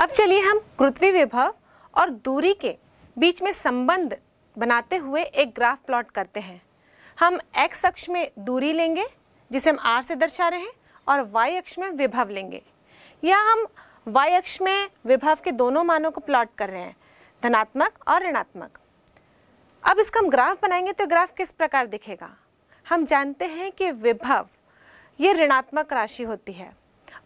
अब चलिए हम पृथ्वी विभव और दूरी के बीच में संबंध बनाते हुए एक ग्राफ प्लॉट करते हैं हम x अक्ष में दूरी लेंगे जिसे हम r से दर्शा रहे हैं और y अक्ष में विभव लेंगे या हम y अक्ष में विभव के दोनों मानों को प्लॉट कर रहे हैं धनात्मक और ऋणात्मक अब इसका हम ग्राफ बनाएंगे तो ग्राफ किस प्रकार दिखेगा हम जानते हैं कि विभव ये ऋणात्मक राशि होती है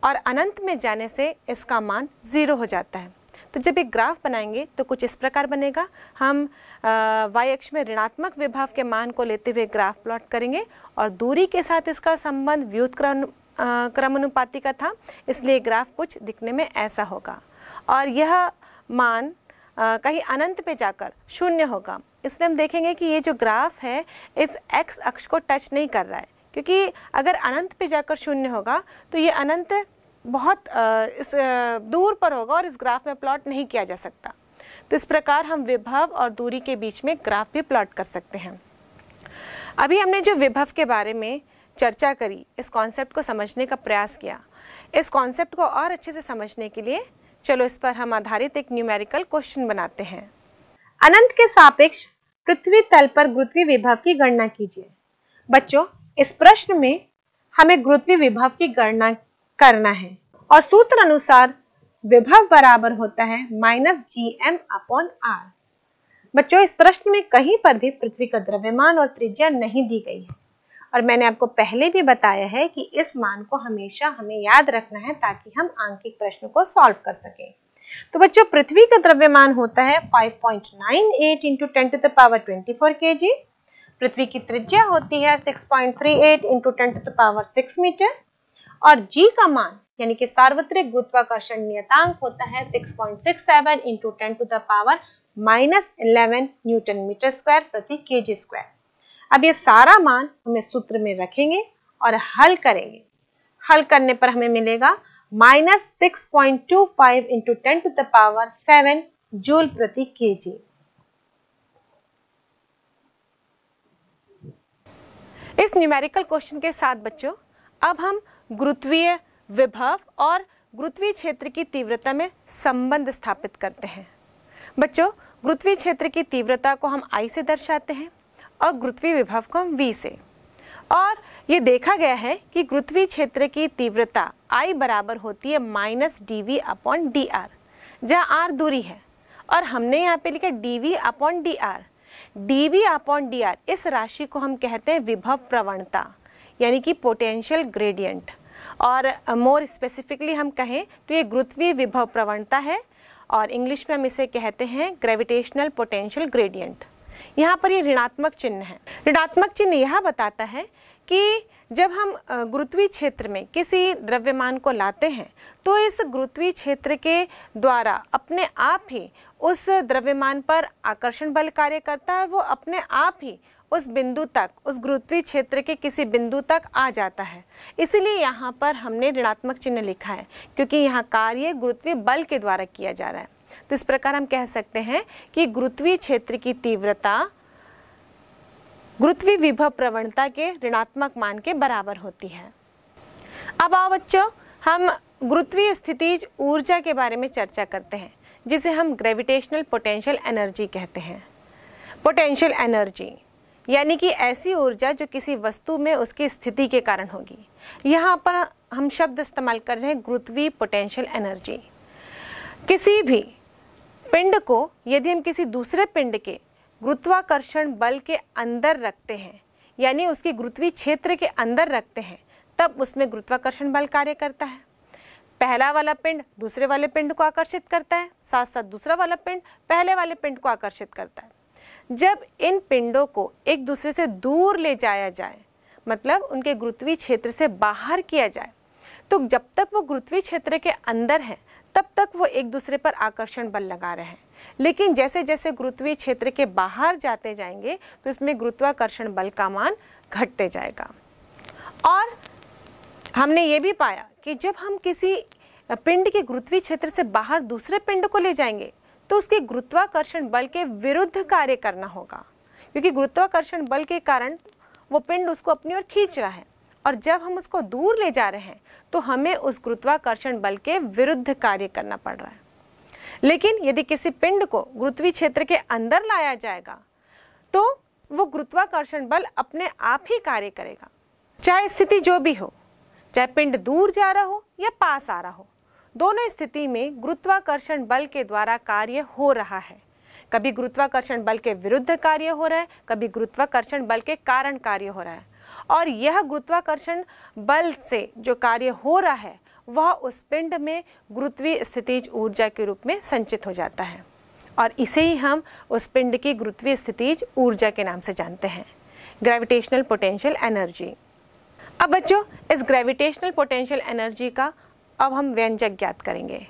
और अनंत में जाने से इसका मान ज़ीरो हो जाता है तो जब एक ग्राफ बनाएंगे तो कुछ इस प्रकार बनेगा हम वाई अक्ष में ऋणात्मक विभाव के मान को लेते हुए ग्राफ प्लॉट करेंगे और दूरी के साथ इसका संबंध क्रम अनुपाति का था इसलिए ग्राफ कुछ दिखने में ऐसा होगा और यह मान आ, कहीं अनंत पे जाकर शून्य होगा इसलिए हम देखेंगे कि ये जो ग्राफ है इस एक्स अक्ष को टच नहीं कर रहा है क्योंकि अगर अनंत पे जाकर शून्य होगा तो ये अनंत बहुत इस दूर पर होगा और इस ग्राफ में प्लॉट नहीं किया जा सकता तो इस प्रकार हम विभव और दूरी के बीच में ग्राफ भी प्लॉट कर सकते हैं अभी हमने जो विभव के बारे में चर्चा करी इस कॉन्सेप्ट को समझने का प्रयास किया इस कॉन्सेप्ट को और अच्छे से समझने के लिए चलो इस पर हम आधारित एक न्यूमेरिकल क्वेश्चन बनाते हैं अनंत के सापेक्ष पृथ्वी तल पर गुरुत्वीय विभव की गणना कीजिए बच्चों इस प्रश्न में हमें गुरुत्वीय विभव की गणना करना है और सूत्र अनुसार विभव बराबर होता है minus G M upon R बच्चों इस प्रश्न में कहीं पर भी पृथ्वी का द्रव्यमान और त्रिज्या नहीं दी गई है और मैंने आपको पहले भी बताया है कि इस मान को हमेशा हमें याद रखना है ताकि हम आंकिक प्रश्न को सॉल्व कर सके तो बच्चों पृथ्वी का द्रव्यमान होता है 5.98 point nine eight into ten to the power 24 K G पृथ्वी की त्रिज्या होती है 6.38 point three eight into ten to power six metre और g का मान यानी कि सार्वत्रिक गुरुत्वाकर्षण नियतांक होता है 6.67 point six seven into ten to the power minus eleven newton metre square प्रति के स्क्वायर अब ये सारा मान हमें सूत्र में रखेंगे और हल करेंगे हल करने पर हमें मिलेगा minus six point two five into ten to the power seven joule प्रति के जी इस न्यूमेरिकल क्वेश्चन के साथ बच्चों अब हम गुरुत्वीय विभव और गुरुत्वीय क्षेत्र की तीव्रता में संबंध स्थापित करते हैं बच्चों गुरुत्वीय क्षेत्र की तीव्रता को हम आई से दर्शाते हैं और गुरुत्वीय विभव को हम वी से और ये देखा गया है कि गुरुत्वीय क्षेत्र की तीव्रता आई बराबर होती है minus D V upon D R जहाँ आर दूरी है और हमने यहाँ पे लिखा D V upon D R D V upon D R इस राशि को हम कहते हैं विभव प्रवणता यानी कि पोटेंशियल ग्रेडियंट और मोर स्पेसिफिकली हम कहें तो ये गुरुत्वीय विभव प्रवणता है और इंग्लिश में हम इसे कहते हैं ग्रेविटेशनल पोटेंशियल ग्रेडियंट यहाँ पर ये ऋणात्मक चिन्ह है ऋणात्मक चिन्ह यह बताता है कि जब हम गुरुत्वीय क्षेत्र में किसी द्रव्यमान को लाते हैं तो इस गुरुत्वीय क्षेत्र के द्वारा अपने आप ही उस द्रव्यमान पर आकर्षण बल कार्य करता है वो अपने आप ही उस बिंदु तक उस गुरुत्वीय क्षेत्र के किसी बिंदु तक आ जाता है इसलिए यहाँ पर हमने ऋणात्मक चिन्ह लिखा है क्योंकि यहाँ कार्य गुरुत्वीय बल के द्वारा किया जा रहा है तो इस प्रकार हम कह सकते हैं कि गुरुत्वीय क्षेत्र की तीव्रता गुरुत्वीय विभव प्रवणता के ऋणात्मक मान के बराबर होती है अब आओ बच्चों हम गुरुत्वीय स्थितिज ऊर्जा के बारे में चर्चा करते हैं जिसे हम ग्रेविटेशनल पोटेंशियल एनर्जी कहते हैं पोटेंशियल एनर्जी यानी कि ऐसी ऊर्जा जो किसी वस्तु में उसकी स्थिति के कारण होगी यहाँ पर हम शब्द इस्तेमाल कर रहे हैं गुरुत्वीय पोटेंशियल एनर्जी किसी भी पिंड को यदि हम किसी दूसरे पिंड के गुरुत्वाकर्षण बल के अंदर रखते हैं यानी उसके गुरुत्वीय क्षेत्र के अंदर रखते हैं तब उसमें गुरुत्वाकर्षण बल कार्य करता है पहला वाला पिंड दूसरे वाले पिंड को आकर्षित करता है साथ साथ दूसरा वाला पिंड पहले वाले पिंड को आकर्षित करता है जब इन पिंडों को एक दूसरे से दूर ले जाया जाए मतलब उनके गुरुत्वीय क्षेत्र से बाहर किया जाए तो जब तक वो गुरुत्वीय क्षेत्र के अंदर हैं तब तक वो एक दूसरे पर आकर्षण बल लगा रहे हैं लेकिन जैसे जैसे गुरुत्वीय क्षेत्र के बाहर जाते जाएंगे तो इसमें गुरुत्वाकर्षण बल का मान घटते जाएगा और हमने ये भी पाया कि जब हम किसी पिंड के गुरुत्वीय क्षेत्र से बाहर दूसरे पिंड को ले जाएंगे तो उसके गुरुत्वाकर्षण बल के विरुद्ध कार्य करना होगा क्योंकि गुरुत्वाकर्षण बल के कारण वो पिंड उसको अपनी ओर खींच रहा है और जब हम उसको दूर ले जा रहे हैं तो हमें उस गुरुत्वाकर्षण बल के विरुद्ध कार्य करना पड़ रहा है लेकिन यदि किसी पिंड को गुरुत्वीय क्षेत्र के अंदर लाया जाएगा तो वो गुरुत्वाकर्षण बल अपने आप ही कार्य करेगा चाहे स्थिति जो भी हो चाहे पिंड दूर जा रहा हो या पास आ रहा हो दोनों स्थिति में गुरुत्वाकर्षण बल के द्वारा कार्य हो रहा है कभी गुरुत्वाकर्षण बल के विरुद्ध कार्य हो रहा है कभी गुरुत्वाकर्षण बल के कारण कार्य हो रहा है और यह गुरुत्वाकर्षण बल से जो कार्य हो रहा है वह उस पिंड में गुरुत्वीय स्थितिज ऊर्जा के रूप में संचित हो जाता है और इसे ही हम उस पिंड की गुरुत्वीय स्थितिज ऊर्जा के नाम से जानते हैं ग्रेविटेशनल पोटेंशियल एनर्जी अब बच्चों इस ग्रेविटेशनल पोटेंशियल एनर्जी का अब हम व्यंजक ज्ञात करेंगे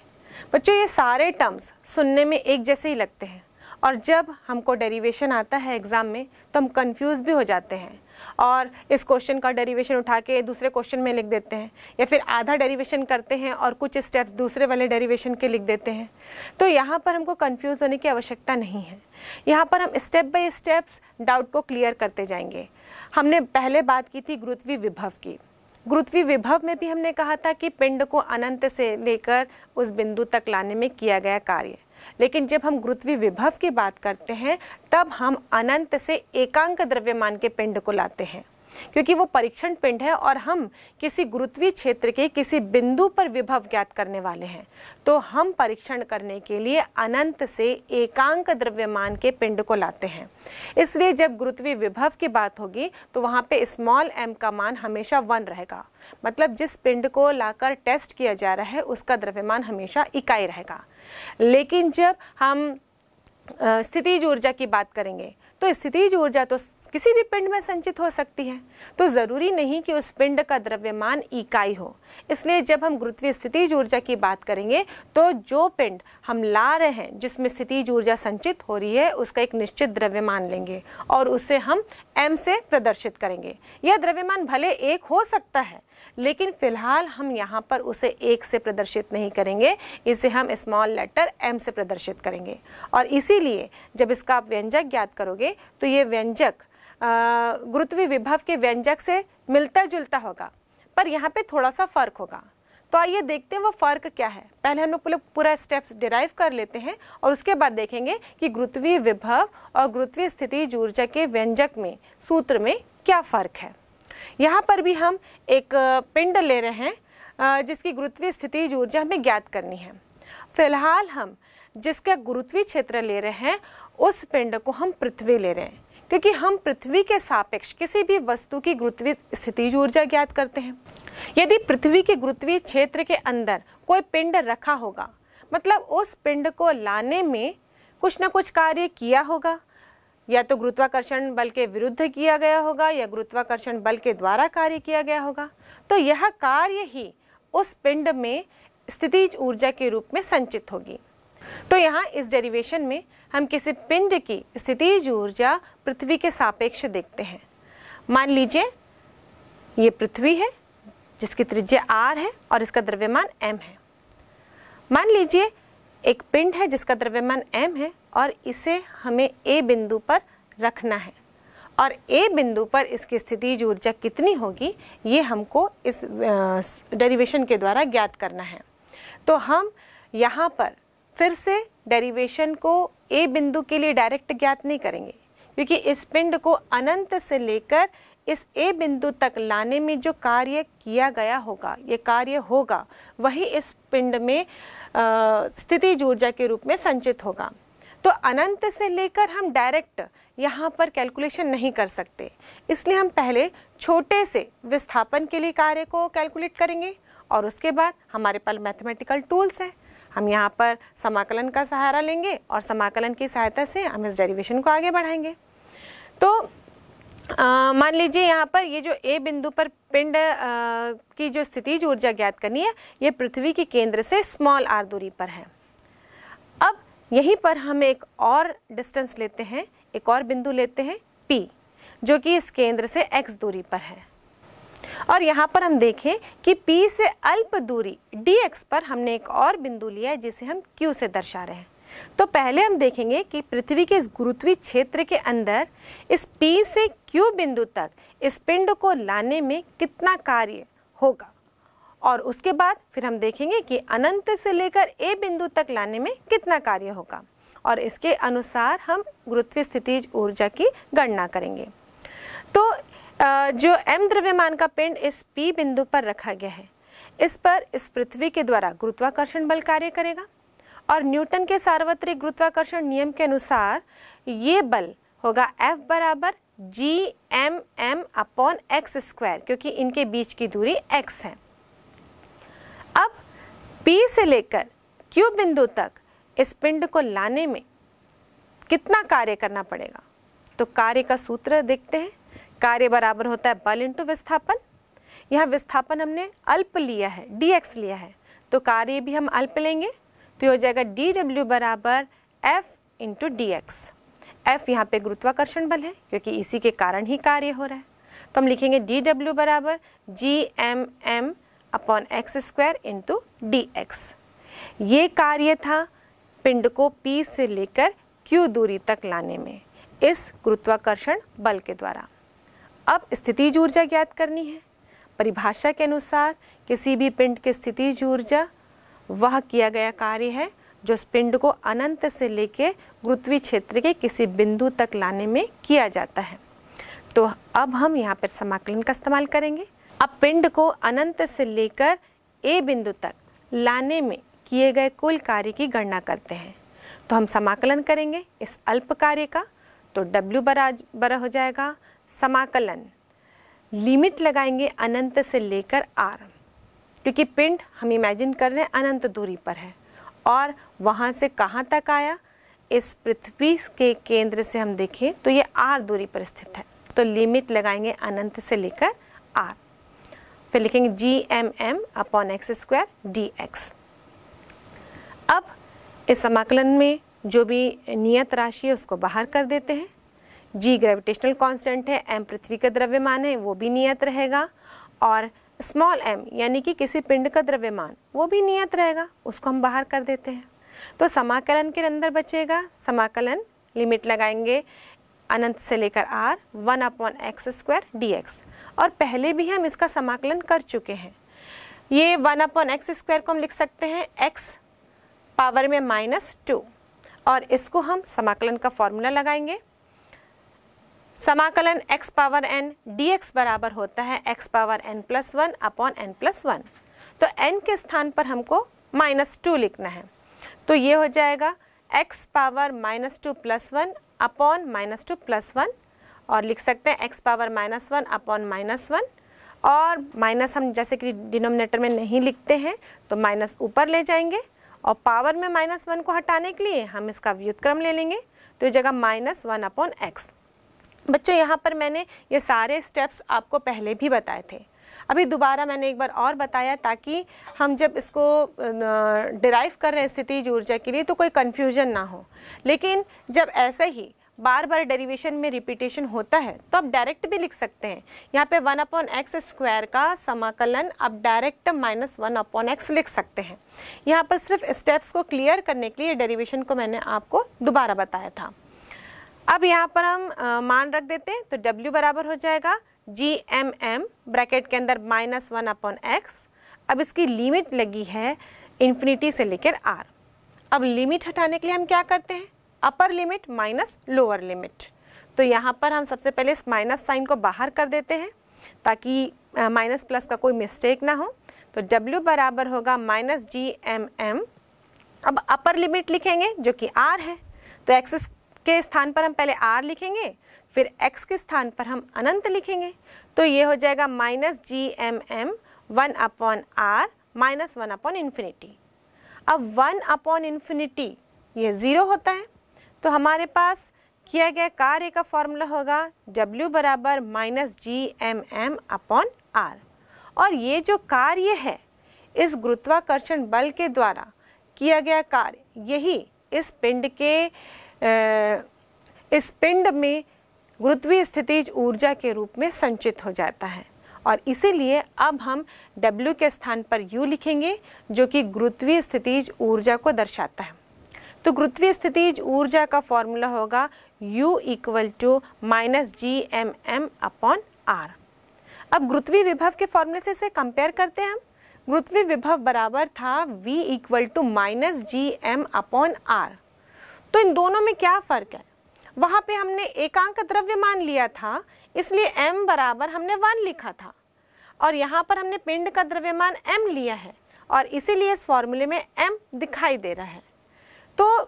बच्चों ये सारे टर्म्स सुनने में एक जैसे ही लगते हैं और जब हमको डेरिवेशन आता है एग्ज़ाम में तो हम कंफ्यूज भी हो जाते हैं और इस क्वेश्चन का डेरिवेशन उठा के दूसरे क्वेश्चन में लिख देते हैं या फिर आधा डेरिवेशन करते हैं और कुछ स्टेप्स दूसरे वाले डेरिवेशन के लिख देते हैं तो यहाँ पर हमको कंफ्यूज होने की आवश्यकता नहीं है यहाँ पर हम स्टेप बाय स्टेप्स डाउट को क्लियर करते जाएंगे हमने पहले बात की थी गुरुत्वी विभव की गुरुत्वी विभव में भी हमने कहा था कि पिंड को अनंत से लेकर उस बिंदु तक लाने में किया गया कार्य लेकिन जब हम गुरुत्वी विभव की बात करते हैं तब हम अनंत से एकांक द्रव्यमान के पिंड को लाते हैं क्योंकि वो परीक्षण पिंड है और हम किसी गुरुत्वीय क्षेत्र के किसी बिंदु पर विभव ज्ञात करने वाले हैं तो हम परीक्षण करने के लिए अनंत से एकांक द्रव्यमान के पिंड को लाते हैं इसलिए जब गुरुत्वीय विभव की बात होगी तो वहाँ पे स्मॉल एम का मान हमेशा वन रहेगा मतलब जिस पिंड को लाकर टेस्ट किया जा रहा है उसका द्रव्यमान हमेशा इकाई रहेगा लेकिन जब हम स्थिति ऊर्जा की बात करेंगे तो स्थितिज ऊर्जा तो किसी भी पिंड में संचित हो सकती है तो ज़रूरी नहीं कि उस पिंड का द्रव्यमान इकाई हो इसलिए जब हम गुरुत्वीय स्थिति ऊर्जा की बात करेंगे तो जो पिंड हम ला रहे हैं जिसमें स्थिति ऊर्जा संचित हो रही है उसका एक निश्चित द्रव्यमान लेंगे और उसे हम एम से प्रदर्शित करेंगे यह द्रव्यमान भले एक हो सकता है लेकिन फिलहाल हम यहाँ पर उसे एक से प्रदर्शित नहीं करेंगे इसे हम स्मॉल लेटर एम से प्रदर्शित करेंगे और इसीलिए जब इसका आप व्यंजक ज्ञात करोगे करें तो ये व्यंजक गुरुत्व विभव के व्यंजक से मिलता जुलता होगा पर यहाँ पे थोड़ा सा फर्क होगा तो आइए देखते हैं वो फ़र्क क्या है पहले हम लोग पूरा स्टेप्स डिराइव कर लेते हैं और उसके बाद देखेंगे कि गुरुत्वीय विभव और गुरुत्वीय स्थिति ऊर्जा के व्यंजक में सूत्र में क्या फ़र्क है यहाँ पर भी हम एक पिंड ले रहे हैं जिसकी गुरुत्वीय स्थिति ऊर्जा हमें ज्ञात करनी है फिलहाल हम जिसका गुरुत्वीय क्षेत्र ले रहे हैं उस पिंड को हम पृथ्वी ले रहे हैं क्योंकि हम पृथ्वी के सापेक्ष किसी भी वस्तु की गुरुत्वीय स्थिति ऊर्जा ज्ञात करते हैं यदि पृथ्वी के गुरुत्वीय क्षेत्र के अंदर कोई पिंड रखा होगा मतलब उस पिंड को लाने में कुछ ना कुछ कार्य किया होगा या तो गुरुत्वाकर्षण बल के विरुद्ध किया गया होगा या गुरुत्वाकर्षण बल के द्वारा कार्य किया गया होगा तो यह कार्य ही उस पिंड में स्थितिज ऊर्जा के रूप में संचित होगी तो यहाँ इस डेरिवेशन में हम किसी पिंड की स्थिति ऊर्जा पृथ्वी के सापेक्ष देखते हैं मान लीजिए ये पृथ्वी है जिसकी त्रिज्या आर है और इसका द्रव्यमान एम है मान लीजिए एक पिंड है जिसका द्रव्यमान एम है और इसे हमें ए बिंदु पर रखना है और ए बिंदु पर इसकी स्थिति ऊर्जा कितनी होगी ये हमको इस डेरिवेशन के द्वारा ज्ञात करना है तो हम यहाँ पर फिर से डेरिवेशन को ए बिंदु के लिए डायरेक्ट ज्ञात नहीं करेंगे क्योंकि इस पिंड को अनंत से लेकर इस ए बिंदु तक लाने में जो कार्य किया गया होगा ये कार्य होगा वही इस पिंड में स्थिति ऊर्जा के रूप में संचित होगा तो अनंत से लेकर हम डायरेक्ट यहाँ पर कैलकुलेशन नहीं कर सकते इसलिए हम पहले छोटे से विस्थापन के लिए कार्य को कैलकुलेट करेंगे और उसके बाद हमारे पास मैथमेटिकल टूल्स हैं हम यहाँ पर समाकलन का सहारा लेंगे और समाकलन की सहायता से हम इस डेरिवेशन को आगे बढ़ाएंगे तो मान लीजिए यहाँ पर ये जो ए बिंदु पर पिंड आ, की जो स्थिति जो ऊर्जा ज्ञात करनी है ये पृथ्वी के केंद्र से स्मॉल आर दूरी पर है अब यहीं पर हम एक और डिस्टेंस लेते हैं एक और बिंदु लेते हैं पी जो कि इस केंद्र से एक्स दूरी पर है और यहाँ पर हम देखें कि P से अल्प दूरी dx पर हमने एक और बिंदु लिया है जिसे हम Q से दर्शा रहे हैं तो पहले हम देखेंगे कि पृथ्वी के इस गुरुत्वीय क्षेत्र के अंदर इस P से Q बिंदु तक इस पिंड को लाने में कितना कार्य होगा और उसके बाद फिर हम देखेंगे कि अनंत से लेकर ए बिंदु तक लाने में कितना कार्य होगा और इसके अनुसार हम गुरुत्वीय स्थितिज ऊर्जा की गणना करेंगे तो जो एम द्रव्यमान का पिंड इस पी बिंदु पर रखा गया है इस पर इस पृथ्वी के द्वारा गुरुत्वाकर्षण बल कार्य करेगा और न्यूटन के सार्वत्रिक गुरुत्वाकर्षण नियम के अनुसार ये बल होगा एफ बराबर G M M upon x square क्योंकि इनके बीच की दूरी एक्स है अब पी से लेकर क्यू बिंदु तक इस पिंड को लाने में कितना कार्य करना पड़ेगा तो कार्य का सूत्र देखते हैं कार्य बराबर होता है बल इंटू विस्थापन यहाँ विस्थापन हमने अल्प लिया है डी एक्स लिया है तो कार्य भी हम अल्प लेंगे तो ये हो जाएगा डी डब्ल्यू बराबर F into D x F यहाँ पे गुरुत्वाकर्षण बल है क्योंकि इसी के कारण ही कार्य हो रहा है तो हम लिखेंगे डी डब्ल्यू बराबर G M M upon x square into D x ये कार्य था पिंड को पी से लेकर क्यू दूरी तक लाने में इस गुरुत्वाकर्षण बल के द्वारा अब स्थिति ऊर्जा ज्ञात करनी है परिभाषा के अनुसार किसी भी पिंड की स्थिति ऊर्जा वह किया गया कार्य है जो इस पिंड को अनंत से लेके गुरुत्वीय क्षेत्र के किसी बिंदु तक लाने में किया जाता है तो अब हम यहाँ पर समाकलन का इस्तेमाल करेंगे अब पिंड को अनंत से लेकर ए बिंदु तक लाने में किए गए कुल कार्य की गणना करते हैं तो हम समाकलन करेंगे इस अल्प कार्य का तो W बड़ा बरा हो जाएगा समाकलन लिमिट लगाएंगे अनंत से लेकर आर क्योंकि पिंड हम इमेजिन कर रहे हैं अनंत दूरी पर है और वहाँ से कहाँ तक आया इस पृथ्वी के केंद्र से हम देखें तो ये आर दूरी पर स्थित है तो लिमिट लगाएंगे अनंत से लेकर आर फिर लिखेंगे G M M upon x square D x अब इस समाकलन में जो भी नियत राशि है उसको बाहर कर देते हैं जी ग्रेविटेशनल कांस्टेंट है एम पृथ्वी का द्रव्यमान है वो भी नियत रहेगा और स्मॉल एम यानी कि किसी पिंड का द्रव्यमान वो भी नियत रहेगा उसको हम बाहर कर देते हैं तो समाकलन के अंदर बचेगा समाकलन लिमिट लगाएंगे अनंत से लेकर R one upon x square D और पहले भी हम इसका समाकलन कर चुके हैं ये वन अपॉन एक्स स्क्वायर को हम लिख सकते हैं एक्स पावर में माइनस टू और इसको हम समाकलन का फॉर्मूला लगाएंगे समाकलन x पावर n dx बराबर होता है x power n plus one upon N plus one तो n के स्थान पर हमको माइनस टू लिखना है तो ये हो जाएगा x power minus two plus one upon minus two plus one और लिख सकते हैं x power minus one upon minus one और माइनस हम जैसे कि डिनोमिनेटर में नहीं लिखते हैं तो माइनस ऊपर ले जाएंगे और पावर में माइनस वन को हटाने के लिए हम इसका व्युतक्रम ले लेंगे तो ये जगह माइनस वन अपॉन एक्स बच्चों यहाँ पर मैंने ये सारे स्टेप्स आपको पहले भी बताए थे अभी दोबारा मैंने एक बार और बताया ताकि हम जब इसको डिराइव कर रहे हैं स्थिति ऊर्जा के लिए तो कोई कन्फ्यूजन ना हो लेकिन जब ऐसे ही बार बार डेरिवेशन में रिपीटेशन होता है तो आप डायरेक्ट भी लिख सकते हैं यहाँ पे वन अपॉन एक्स स्क्वायर का समाकलन आप direct minus one upon x लिख सकते हैं यहाँ पर सिर्फ स्टेप्स को क्लियर करने के लिए डेरिवेशन को मैंने आपको दोबारा बताया था अब यहाँ पर हम मान रख देते हैं तो W बराबर हो जाएगा जी एम एम ब्रैकेट के अंदर माइनस वन अपॉन एक्स अब इसकी लिमिट लगी है इन्फिनिटी से लेकर आर अब लिमिट हटाने के लिए हम क्या करते हैं upper limit minus lower limit तो यहाँ पर हम सबसे पहले इस माइनस साइन को बाहर कर देते हैं ताकि माइनस प्लस का कोई मिस्टेक ना हो तो W बराबर होगा माइनस जी एम एम अब अपर लिमिट लिखेंगे जो कि R है तो एक्स के स्थान पर हम पहले आर लिखेंगे फिर एक्स के स्थान पर हम अनंत लिखेंगे तो ये हो जाएगा minus G M M one upon R minus one upon infinity अब वन अपॉन इन्फिनिटी ये ज़ीरो होता है तो हमारे पास किया गया कार्य का फॉर्मूला होगा W बराबर minus G M M upon R और ये जो कार्य है इस गुरुत्वाकर्षण बल के द्वारा किया गया कार्य यही इस पिंड के इस पिंड में गुरुत्वीय स्थितिज ऊर्जा के रूप में संचित हो जाता है और इसीलिए अब हम W के स्थान पर U लिखेंगे जो कि गुरुत्वीय स्थितिज ऊर्जा को दर्शाता है तो गुरुत्वीय स्थितिज ऊर्जा का फॉर्मूला होगा U equal to minus G M M upon R अब गुरुत्वीय विभव के फॉर्मूले से इसे कंपेयर करते हैं हम गुरुत्वीय विभव बराबर था V equal to minus G M upon R तो इन दोनों में क्या फ़र्क है वहाँ पे हमने एकांक द्रव्य मान लिया था इसलिए m बराबर हमने वन लिखा था और यहाँ पर हमने पिंड का द्रव्यमान m लिया है और इसीलिए इस फॉर्मूले में m दिखाई दे रहा है तो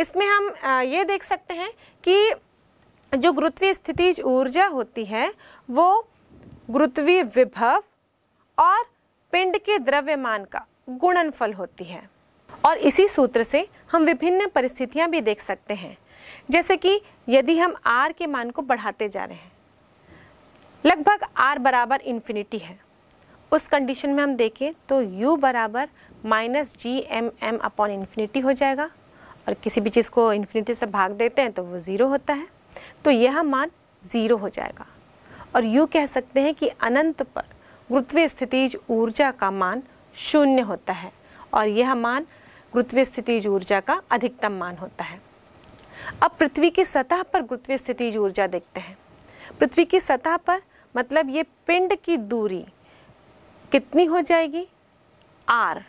इसमें हम ये देख सकते हैं कि जो गुरुत्वीय स्थिति ऊर्जा होती है वो गुरुत्वीय विभव और पिंड के द्रव्यमान का गुणनफल होती है और इसी सूत्र से हम विभिन्न परिस्थितियाँ भी देख सकते हैं जैसे कि यदि हम आर के मान को बढ़ाते जा रहे हैं लगभग आर बराबर इन्फिनिटी है उस कंडीशन में हम देखें तो यू बराबर minus G M M upon infinity हो जाएगा और किसी भी चीज़ को इन्फिनिटी से भाग देते हैं तो वो ज़ीरो होता है तो यह मान ज़ीरो हो जाएगा और यू कह सकते हैं कि अनंत पर गुरुत्वीय स्थितिज ऊर्जा का मान शून्य होता है और यह मान गुरुत्वीय स्थिति ऊर्जा का अधिकतम मान होता है अब पृथ्वी की सतह पर गुरुत्वीय स्थिति ऊर्जा देखते हैं पृथ्वी की सतह पर मतलब ये पिंड की दूरी कितनी हो जाएगी आर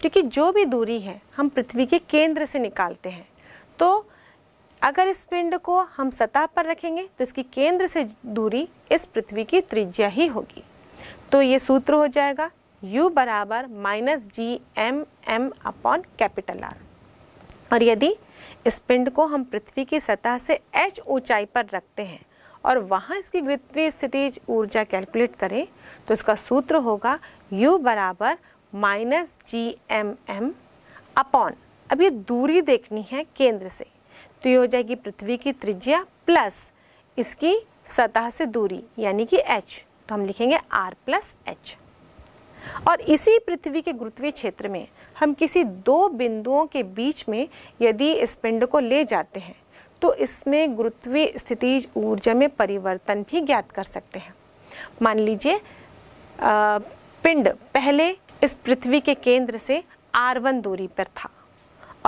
क्योंकि जो भी दूरी है हम पृथ्वी के केंद्र से निकालते हैं तो अगर इस पिंड को हम सतह पर रखेंगे तो इसकी केंद्र से दूरी इस पृथ्वी की त्रिज्या ही होगी तो ये सूत्र हो जाएगा u बराबर minus G M M upon capital R और यदि इस पिंड को हम पृथ्वी की सतह से h ऊंचाई पर रखते हैं और वहाँ इसकी गृत्रीय स्थिति ऊर्जा कैलकुलेट करें तो इसका सूत्र होगा u बराबर minus G M M upon अब ये दूरी देखनी है केंद्र से तो ये हो जाएगी पृथ्वी की त्रिज्या प्लस इसकी सतह से दूरी यानी कि h तो हम लिखेंगे r प्लस एच और इसी पृथ्वी के गुरुत्वीय क्षेत्र में हम किसी दो बिंदुओं के बीच में यदि इस पिंड को ले जाते हैं तो इसमें गुरुत्वीय स्थिति ऊर्जा में परिवर्तन भी ज्ञात कर सकते हैं मान लीजिए पिंड पहले इस पृथ्वी के केंद्र से आर वन दूरी पर था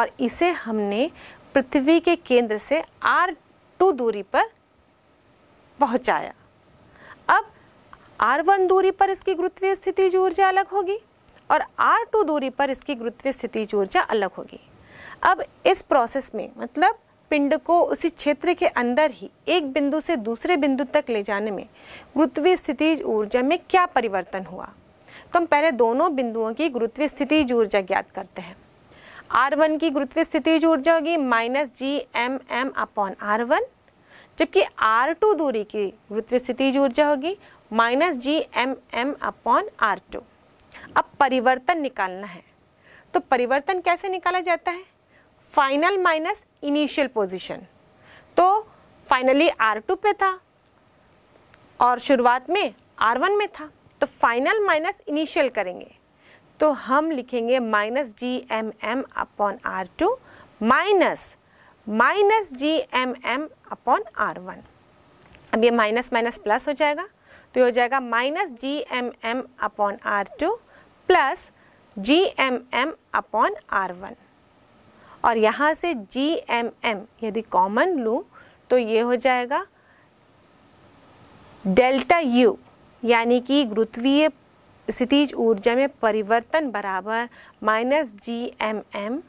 और इसे हमने पृथ्वी के केंद्र से आर टू दूरी पर पहुंचाया आर वन दूरी पर इसकी गुरुत्वीय स्थिति ऊर्जा अलग होगी और आर टू दूरी पर इसकी गुरुत्वीय स्थिति ऊर्जा अलग होगी अब इस प्रोसेस में मतलब पिंड को उसी क्षेत्र के अंदर ही एक बिंदु से दूसरे बिंदु तक ले जाने में गुरुत्वीय स्थिति ऊर्जा में क्या परिवर्तन हुआ तो हम पहले दोनों बिंदुओं की गुरुत्वीय स्थिति ऊर्जा ज्ञात करते हैं आर वन की गुरुत्वीय स्थिति ऊर्जा होगी minus G M M upon R one जबकि आर टू दूरी की स्थिति ऊर्जा होगी minus G M M upon R two अब परिवर्तन निकालना है तो परिवर्तन कैसे निकाला जाता है फाइनल माइनस इनिशियल पोजीशन तो फाइनली आर टू पे था और शुरुआत में आर वन में था तो फाइनल माइनस इनिशियल करेंगे तो हम लिखेंगे minus G M M upon R two minus minus G M M upon R one अब ये माइनस माइनस प्लस हो जाएगा तो ये हो जाएगा minus G M M upon R two plus G M M upon R one और यहाँ से जी एम एम यदि कॉमन लूँ तो ये हो जाएगा डेल्टा यू यानी कि गुरुत्वीय स्थितिज ऊर्जा में परिवर्तन बराबर minus G M M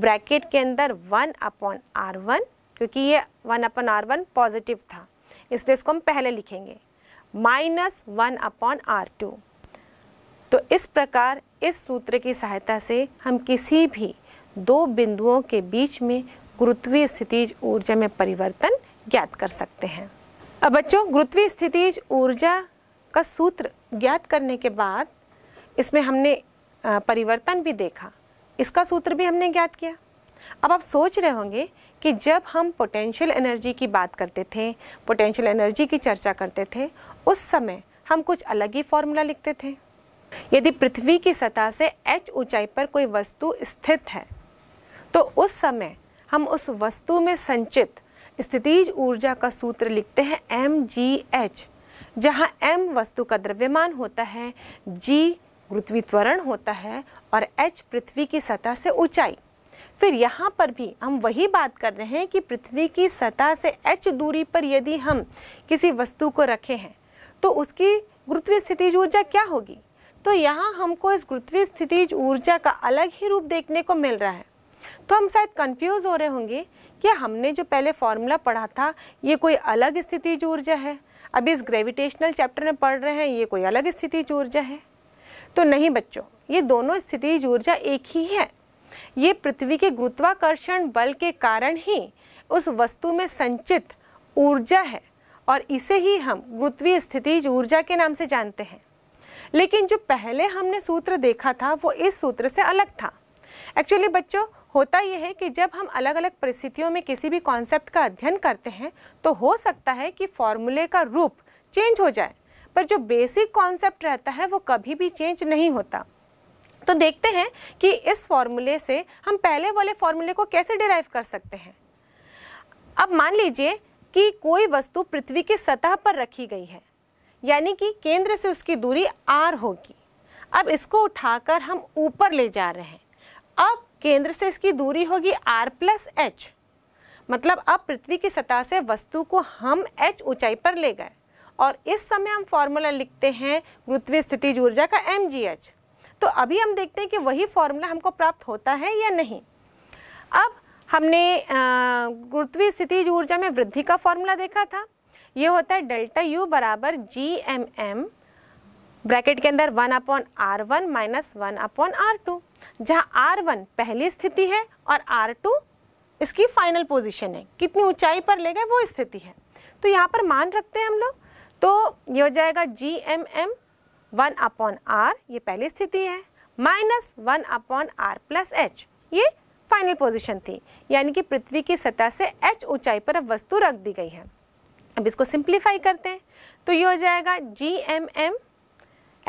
bracket के अंदर वन अपॉन आर वन क्योंकि ये one upon R one positive था इसलिए इसको हम पहले लिखेंगे minus one upon R two तो इस प्रकार इस सूत्र की सहायता से हम किसी भी दो बिंदुओं के बीच में गुरुत्वीय स्थितिज ऊर्जा में परिवर्तन ज्ञात कर सकते हैं अब बच्चों गुरुत्वीय स्थितिज ऊर्जा का सूत्र ज्ञात करने के बाद इसमें हमने परिवर्तन भी देखा इसका सूत्र भी हमने ज्ञात किया अब आप सोच रहे होंगे कि जब हम पोटेंशियल एनर्जी की बात करते थे पोटेंशियल एनर्जी की चर्चा करते थे उस समय हम कुछ अलग ही फॉर्मूला लिखते थे यदि पृथ्वी की सतह से h ऊंचाई पर कोई वस्तु स्थित है तो उस समय हम उस वस्तु में संचित स्थितिज ऊर्जा का सूत्र लिखते हैं एम जी एच जहाँ एम वस्तु का द्रव्यमान होता है जी पृथ्वी त्वरण होता है और एच पृथ्वी की सतह से ऊंचाई फिर यहाँ पर भी हम वही बात कर रहे हैं कि पृथ्वी की सतह से एच दूरी पर यदि हम किसी वस्तु को रखे हैं तो उसकी गुरुत्वीय स्थिति ऊर्जा क्या होगी तो यहाँ हमको इस गुरुत्वीय स्थिति ऊर्जा का अलग ही रूप देखने को मिल रहा है तो हम शायद कंफ्यूज हो रहे होंगे कि हमने जो पहले फॉर्मूला पढ़ा था ये कोई अलग स्थितिज ऊर्जा है अभी इस ग्रेविटेशनल चैप्टर में पढ़ रहे हैं ये कोई अलग स्थितिज ऊर्जा है तो नहीं बच्चों ये दोनों स्थिति ऊर्जा एक ही है ये पृथ्वी के गुरुत्वाकर्षण बल के कारण ही उस वस्तु में संचित ऊर्जा है और इसे ही हम गुरुत्वीय स्थितिज ऊर्जा के नाम से जानते हैं लेकिन जो पहले हमने सूत्र देखा था वो इस सूत्र से अलग था एक्चुअली बच्चों होता यह है कि जब हम अलग अलग परिस्थितियों में किसी भी कॉन्सेप्ट का अध्ययन करते हैं तो हो सकता है कि फॉर्मूले का रूप चेंज हो जाए पर जो बेसिक कॉन्सेप्ट रहता है वो कभी भी चेंज नहीं होता तो देखते हैं कि इस फॉर्मूले से हम पहले वाले फॉर्मूले को कैसे डिराइव कर सकते हैं अब मान लीजिए कि कोई वस्तु पृथ्वी की सतह पर रखी गई है यानी कि केंद्र से उसकी दूरी आर होगी अब इसको उठाकर हम ऊपर ले जा रहे हैं अब केंद्र से इसकी दूरी होगी आर प्लस एच मतलब अब पृथ्वी की सतह से वस्तु को हम एच ऊंचाई पर ले गए और इस समय हम फॉर्मूला लिखते हैं गुरुत्वीय स्थिति ऊर्जा का एम तो अभी हम देखते हैं कि वही फॉर्मूला हमको प्राप्त होता है या नहीं अब हमने गुरुत्वीय स्थिति ऊर्जा में वृद्धि का फॉर्मूला देखा था ये होता है डेल्टा यू बराबर जी एम एम ब्रैकेट के अंदर one upon R one minus one upon R two जहाँ आर वन पहली स्थिति है और आर टू इसकी फाइनल पोजीशन है कितनी ऊंचाई पर ले गए वो स्थिति है तो यहाँ पर मान रखते हैं हम लोग तो ये हो जाएगा G M M one upon R ये पहली स्थिति है minus one upon R plus H ये फाइनल पोजीशन थी यानी कि पृथ्वी की सतह से एच ऊंचाई पर अब वस्तु रख दी गई है अब इसको सिंप्लीफाई करते हैं तो ये हो जाएगा जी एम एम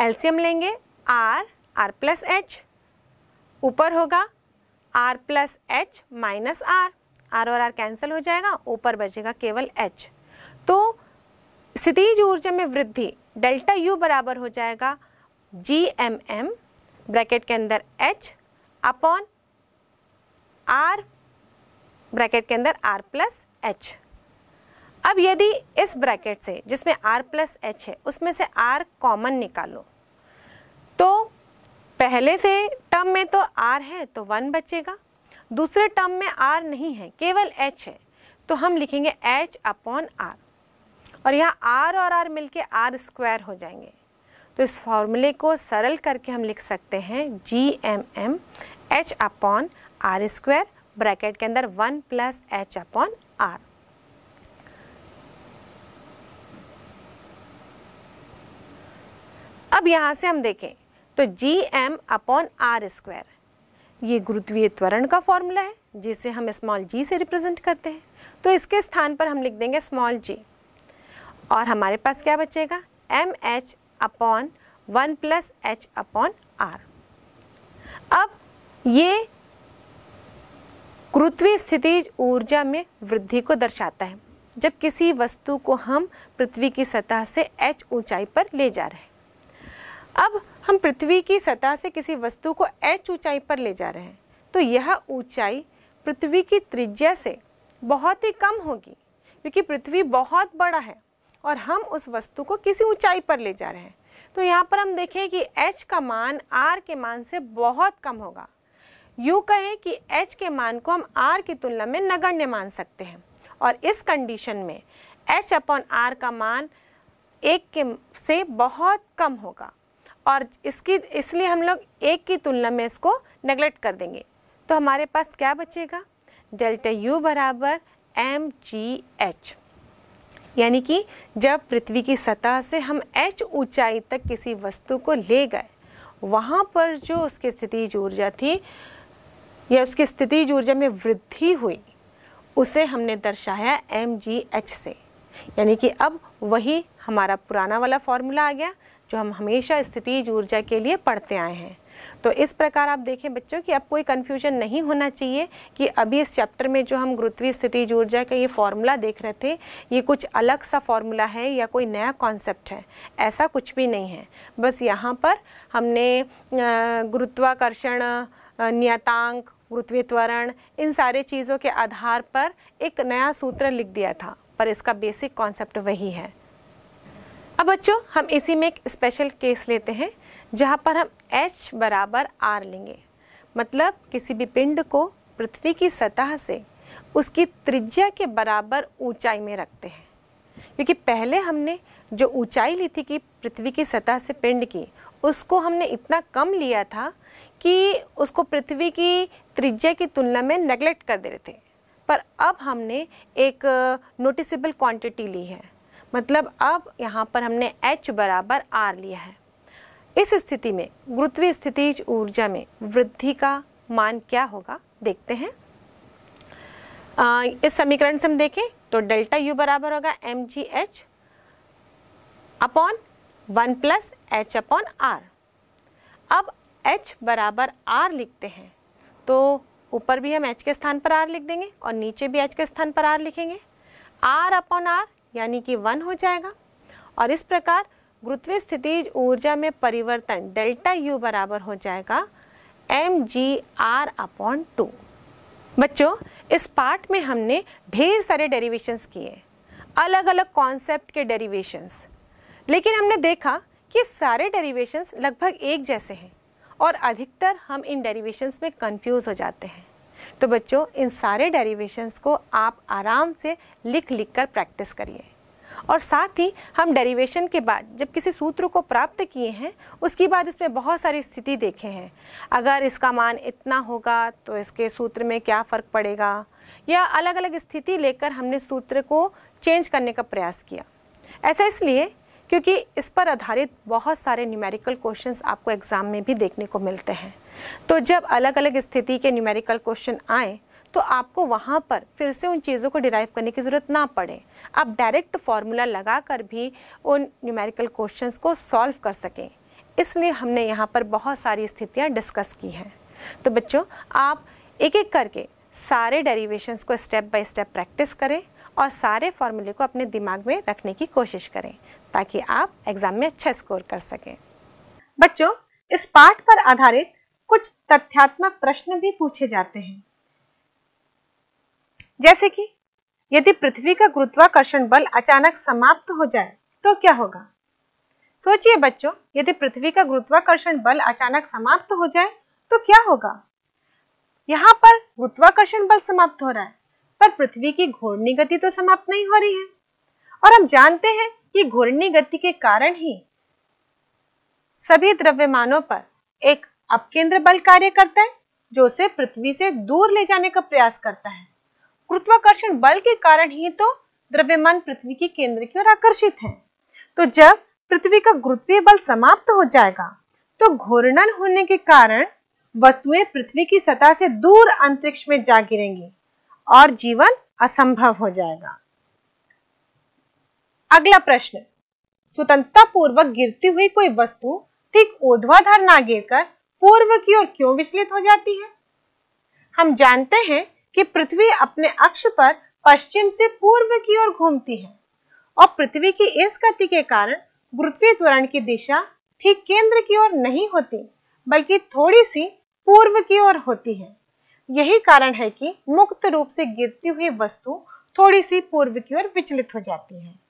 एल्सियम लेंगे आर आर प्लस एच ऊपर होगा R plus H minus R R और आर कैंसिल हो जाएगा ऊपर बचेगा केवल एच तो स्थितिज ऊर्जा में वृद्धि डेल्टा यू बराबर हो जाएगा जी एम एम ब्रैकेट के अंदर एच अपॉन आर ब्रैकेट के अंदर आर प्लस एच अब यदि इस ब्रैकेट से जिसमें आर प्लस एच है उसमें से आर कॉमन निकालो तो पहले से टर्म में तो आर है तो वन बचेगा दूसरे टर्म में आर नहीं है केवल एच है तो हम लिखेंगे एच अपॉन आर और यहाँ आर और आर मिलके आर स्क्वायर हो जाएंगे तो इस फॉर्मूले को सरल करके हम लिख सकते हैं G M M H upon R square bracket के अंदर one plus H upon R अब यहाँ से हम देखें तो G M upon R square ये गुरुत्वीय त्वरण का फॉर्मूला है जिसे हम स्मॉल जी से रिप्रेजेंट करते हैं तो इसके स्थान पर हम लिख देंगे स्मॉल जी और हमारे पास क्या बचेगा M H upon one plus H upon R अब ये कृत्वी स्थिति ऊर्जा में वृद्धि को दर्शाता है जब किसी वस्तु को हम पृथ्वी की सतह से h ऊंचाई पर ले जा रहे हैं अब हम पृथ्वी की सतह से किसी वस्तु को h ऊंचाई पर ले जा रहे हैं तो यह ऊंचाई पृथ्वी की त्रिज्या से बहुत ही कम होगी क्योंकि पृथ्वी बहुत बड़ा है और हम उस वस्तु को किसी ऊंचाई पर ले जा रहे हैं तो यहाँ पर हम देखें कि h का मान r के मान से बहुत कम होगा यू कहें कि h के मान को हम r की तुलना में नगण्य मान सकते हैं और इस कंडीशन में h अपॉन आर का मान एक के से बहुत कम होगा और इसकी इसलिए हम लोग एक की तुलना में इसको नेगलेक्ट कर देंगे तो हमारे पास क्या बचेगा डेल्टा यू बराबर एम जी एच यानी कि जब पृथ्वी की सतह से हम एच ऊंचाई तक किसी वस्तु को ले गए वहाँ पर जो उसकी स्थिति ऊर्जा थी या उसकी स्थिति ऊर्जा में वृद्धि हुई उसे हमने दर्शाया एम जी एच से यानी कि अब वही हमारा पुराना वाला फॉर्मूला आ गया जो हम हमेशा स्थिति ऊर्जा के लिए पढ़ते आए हैं तो इस प्रकार आप देखें बच्चों कि अब कोई कन्फ्यूजन नहीं होना चाहिए कि अभी इस चैप्टर में जो हम गुरुत्वीय स्थिति ऊर्जा का ये फॉर्मूला देख रहे थे ये कुछ अलग सा फॉर्मूला है या कोई नया कॉन्सेप्ट है ऐसा कुछ भी नहीं है बस यहाँ पर हमने गुरुत्वाकर्षण नियतांक गुरुत्वीय त्वरण इन सारे चीज़ों के आधार पर एक नया सूत्र लिख दिया था पर इसका बेसिक कॉन्सेप्ट वही है अब बच्चों हम इसी में एक स्पेशल केस लेते हैं जहाँ पर हम h बराबर r लेंगे मतलब किसी भी पिंड को पृथ्वी की सतह से उसकी त्रिज्या के बराबर ऊंचाई में रखते हैं क्योंकि पहले हमने जो ऊंचाई ली थी कि पृथ्वी की सतह से पिंड की उसको हमने इतना कम लिया था कि उसको पृथ्वी की त्रिज्या की तुलना में नेग्लेक्ट कर दे रहे थे पर अब हमने एक नोटिसेबल क्वांटिटी ली है मतलब अब यहाँ पर हमने h बराबर r लिया है इस स्थिति में गुरुत्वीय स्थितिज ऊर्जा में वृद्धि का मान क्या होगा देखते हैं आ, इस समीकरण से हम देखें तो डेल्टा यू बराबर होगा M G H upon one plus H upon R अब एच बराबर आर लिखते हैं तो ऊपर भी हम एच के स्थान पर आर लिख देंगे और नीचे भी एच के स्थान पर आर लिखेंगे आर अपॉन आर यानी कि वन हो जाएगा और इस प्रकार गुरुत्वीय स्थिति ऊर्जा में परिवर्तन डेल्टा यू बराबर हो जाएगा M G R upon two बच्चों इस पार्ट में हमने ढेर सारे डेरिवेशंस किए अलग अलग कॉन्सेप्ट के डेरिवेशंस लेकिन हमने देखा कि सारे डेरिवेशंस लगभग एक जैसे हैं और अधिकतर हम इन डेरिवेशंस में कंफ्यूज हो जाते हैं तो बच्चों इन सारे डेरिवेशंस को आप आराम से लिख लिख कर प्रैक्टिस करिए और साथ ही हम डेरिवेशन के बाद जब किसी सूत्र को प्राप्त किए हैं उसके बाद इसमें बहुत सारी स्थिति देखे हैं अगर इसका मान इतना होगा तो इसके सूत्र में क्या फ़र्क पड़ेगा या अलग अलग स्थिति लेकर हमने सूत्र को चेंज करने का प्रयास किया ऐसा इसलिए क्योंकि इस पर आधारित बहुत सारे न्यूमेरिकल क्वेश्चंस आपको एग्ज़ाम में भी देखने को मिलते हैं तो जब अलग अलग स्थिति के न्यूमेरिकल क्वेश्चन आए तो आपको वहाँ पर फिर से उन चीज़ों को डिराइव करने की ज़रूरत ना पड़े आप डायरेक्ट फार्मूला लगा कर भी उन न्यूमेरिकल क्वेश्चन को सॉल्व कर सकें इसलिए हमने यहाँ पर बहुत सारी स्थितियाँ डिस्कस की हैं तो बच्चों आप एक एक करके सारे डेरिवेशंस को स्टेप बाय स्टेप प्रैक्टिस करें और सारे फॉर्मूले को अपने दिमाग में रखने की कोशिश करें ताकि आप एग्जाम में अच्छा स्कोर कर सकें बच्चों इस पाठ पर आधारित कुछ तथ्यात्मक प्रश्न भी पूछे जाते हैं जैसे कि यदि पृथ्वी का गुरुत्वाकर्षण बल अचानक समाप्त हो जाए तो क्या होगा सोचिए बच्चों यदि पृथ्वी का गुरुत्वाकर्षण बल अचानक समाप्त हो जाए तो क्या होगा यहाँ पर गुरुत्वाकर्षण बल समाप्त हो रहा है पर पृथ्वी की घूर्णी गति तो समाप्त नहीं हो रही है और हम जानते हैं कि घूर्णी गति के कारण ही सभी द्रव्यमानों पर एक अपकेंद्र बल कार्य करता है जो उसे पृथ्वी से दूर ले जाने का प्रयास करता है गुरुत्वाकर्षण बल के कारण ही तो द्रव्यमान पृथ्वी के केंद्र की ओर आकर्षित है तो जब पृथ्वी का गुरुत्वीय बल समाप्त हो जाएगा तो घूर्णन होने के कारण वस्तुएं पृथ्वी की सतह से दूर अंतरिक्ष में जा गिरेंगी और जीवन असंभव हो जाएगा अगला प्रश्न स्वतंत्रता पूर्वक गिरती हुई कोई वस्तु ठीक ऊर्ध्वाधर ना गिरकर पूर्व की ओर क्यों विचलित हो जाती है हम जानते हैं कि पृथ्वी अपने अक्ष पर पश्चिम से पूर्व की ओर घूमती है और पृथ्वी की इस गति के कारण गुरुत्वीय त्वरण की दिशा ठीक केंद्र की ओर नहीं होती बल्कि थोड़ी सी पूर्व की ओर होती है यही कारण है कि मुक्त रूप से गिरती हुई वस्तु थोड़ी सी पूर्व की ओर विचलित हो जाती है